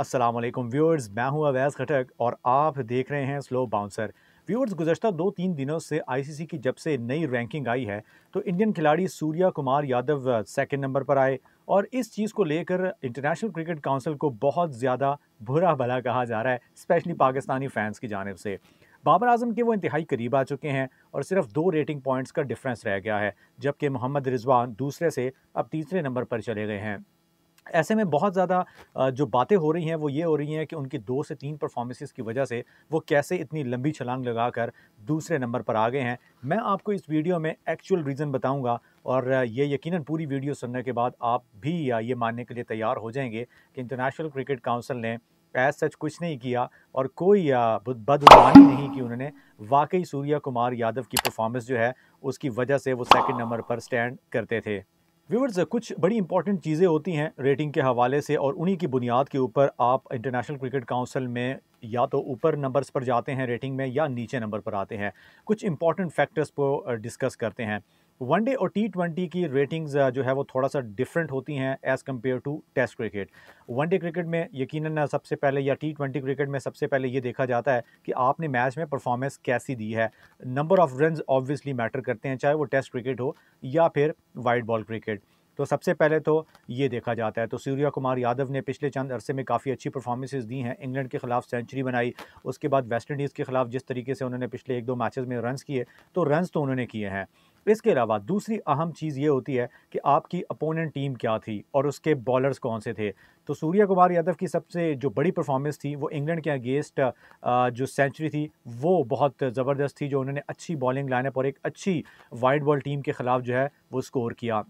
Aslam viewers मैं हूं अवैस खटक और आप देख रहे हैं स्लो बाउंसर व्यूअर्स गुजशत दो तीन दिनों से आईसीसी की जब से नई रैंकिंग आई है तो इंडियन खिलाड़ी सूर्या कुमार यादव सेकंड नंबर पर आए और इस चीज़ को लेकर इंटरनेशनल क्रिकेट काउंसिल को बहुत ज़्यादा बुरा भला कहा जा रहा है स्पेशली पाकिस्तानी फैंस की जानब से बाबर आजम के वो इंतहाई करीब आ चुके हैं और सिर्फ दो रेटिंग पॉइंट्स का डिफरेंस रह गया है जबकि मोहम्मद रिजवान दूसरे से अब तीसरे नंबर पर चले गए हैं ऐसे में बहुत ज़्यादा जो बातें हो रही हैं वो ये हो रही हैं कि उनकी दो से तीन परफॉर्मेंसेस की वजह से वो कैसे इतनी लंबी छलांग लगाकर दूसरे नंबर पर आ गए हैं मैं आपको इस वीडियो में एक्चुअल रीज़न बताऊंगा और ये यकीनन पूरी वीडियो सुनने के बाद आप भी ये मानने के लिए तैयार हो जाएंगे कि इंटरनेशनल क्रिकेट काउंसिल ने एज सच कुछ नहीं किया और कोई बदउमानी नहीं कि उन्होंने वाकई सूर्या कुमार यादव की परफॉर्मेंस जो है उसकी वजह से वो सेकेंड नंबर पर स्टैंड करते थे व्यूवर्स कुछ बड़ी इंपॉर्टेंट चीज़ें होती हैं रेटिंग के हवाले से और उन्हीं की बुनियाद के ऊपर आप इंटरनेशनल क्रिकेट काउंसिल में या तो ऊपर नंबर्स पर जाते हैं रेटिंग में या नीचे नंबर पर आते हैं कुछ इंपॉर्टेंट फैक्टर्स को डिस्कस करते हैं वनडे और टी ट्वेंटी की रेटिंग्स जो है वो थोड़ा सा डिफरेंट होती हैं as compare to test cricket one day cricket में यकीनन सबसे पहले या टी ट्वेंटी क्रिकेट में सबसे पहले ये देखा जाता है कि आपने मैच में परफॉर्मेंस कैसी दी है number of run obviously matter करते हैं चाहे वो टेस्ट क्रिकेट हो या फिर वाइट बॉल क्रिकेट तो सबसे पहले तो ये देखा जाता है तो सूर्या कुमार यादव ने पिछले चंद अरसे में काफ़ी अच्छी परफॉर्मेंसेज दी हैं इंग्लैंड के खिलाफ सेंचुरी बनाई उसके बाद वेस्ट इंडीज़ के खिलाफ जिस तरीके से उन्होंने पिछले एक दो मैचेस में रन्स किए तो रन्स तो उन्होंने किए हैं इसके अलावा दूसरी अहम चीज़ ये होती है कि आपकी अपोनेंट टीम क्या थी और उसके बॉलर्स कौन से थे तो सूर्य कुमार यादव की सबसे जो बड़ी परफॉर्मेंस थी वो इंग्लैंड के अगेंस्ट जो सेंचुरी थी वो बहुत ज़बरदस्त थी जो उन्होंने अच्छी बॉलिंग लाइनअप और एक अच्छी वाइड बॉल टीम के ख़िलाफ़ जो है वो स्कोर किया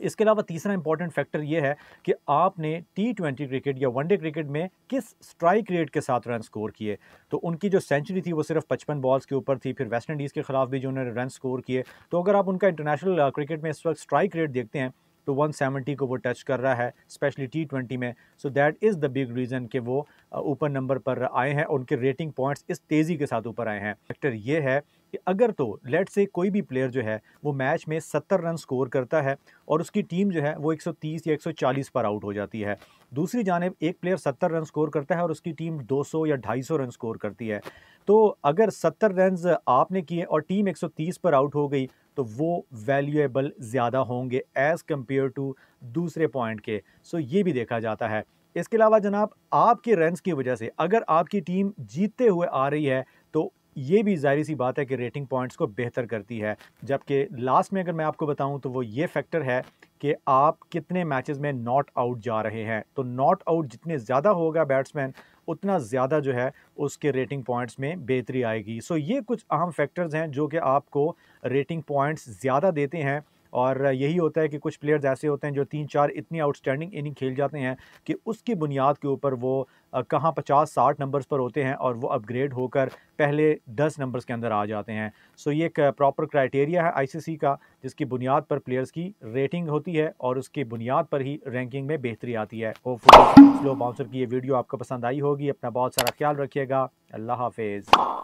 इसके अलावा तीसरा इंपॉर्टेंट फैक्टर ये है कि आपने टी ट्वेंटी क्रिकेट या वनडे क्रिकेट में किस स्ट्राइक रेट के साथ रन स्कोर किए तो उनकी जो सेंचुरी थी वो सिर्फ पचपन बॉल्स के ऊपर थी फिर वेस्ट इंडीज़ के खिलाफ भी जो उन्होंने रन स्कोर किए तो अगर आप उनका इंटरनेशनल क्रिकेट में इस वक्त स्ट्राइक रेट देखते हैं तो 170 को वो टच कर रहा है स्पेशली टी ट्वेंटी में so that is the big reason कि वो ऊपर नंबर पर आए हैं उनके रेटिंग पॉइंट्स इस तेज़ी के साथ ऊपर आए हैं फैक्टर ये है कि अगर तो लेट से कोई भी प्लेयर जो है वो मैच में 70 रन स्कोर करता है और उसकी टीम जो है वो 130 या 140 पर आउट हो जाती है दूसरी जानब एक प्लेयर 70 रन स्कोर करता है और उसकी टीम 200 या 250 रन स्कोर करती है तो अगर 70 रन आपने किए और टीम 130 पर आउट हो गई तो वो वैल्यूएबल ज़्यादा होंगे एज़ कम्पेयर टू दूसरे पॉइंट के सो ये भी देखा जाता है इसके अलावा जनाब आपके रन की वजह से अगर आपकी टीम जीतते हुए आ रही है तो ये भी जाहिर सी बात है कि रेटिंग पॉइंट्स को बेहतर करती है जबकि लास्ट में अगर मैं आपको बताऊं तो वो ये फैक्टर है कि आप कितने मैचेस में नॉट आउट जा रहे हैं तो नॉट आउट जितने ज़्यादा होगा बैट्समैन उतना ज़्यादा जो है उसके रेटिंग पॉइंट्स में बेहतरी आएगी सो ये कुछ अहम फैक्टर्स हैं जो कि आपको रेटिंग पॉइंट्स ज़्यादा देते हैं और यही होता है कि कुछ प्लेयर्स ऐसे होते हैं जो तीन चार इतनी आउटस्टैंडिंग इनिंग खेल जाते हैं कि उसकी बुनियाद के ऊपर वो कहाँ पचास साठ नंबर्स पर होते हैं और वो अपग्रेड होकर पहले दस नंबर्स के अंदर आ जाते हैं सो ये एक प्रॉपर क्राइटेरिया है आईसीसी का जिसकी बुनियाद पर प्लेयर्स की रेटिंग होती है और उसकी बुनियाद पर ही रैंकिंग में बेहतरी आती है स्लो बाउंसर की ये वीडियो आपको पसंद आई होगी अपना बहुत सारा ख्याल रखिएगा अल्लाह हाफिज़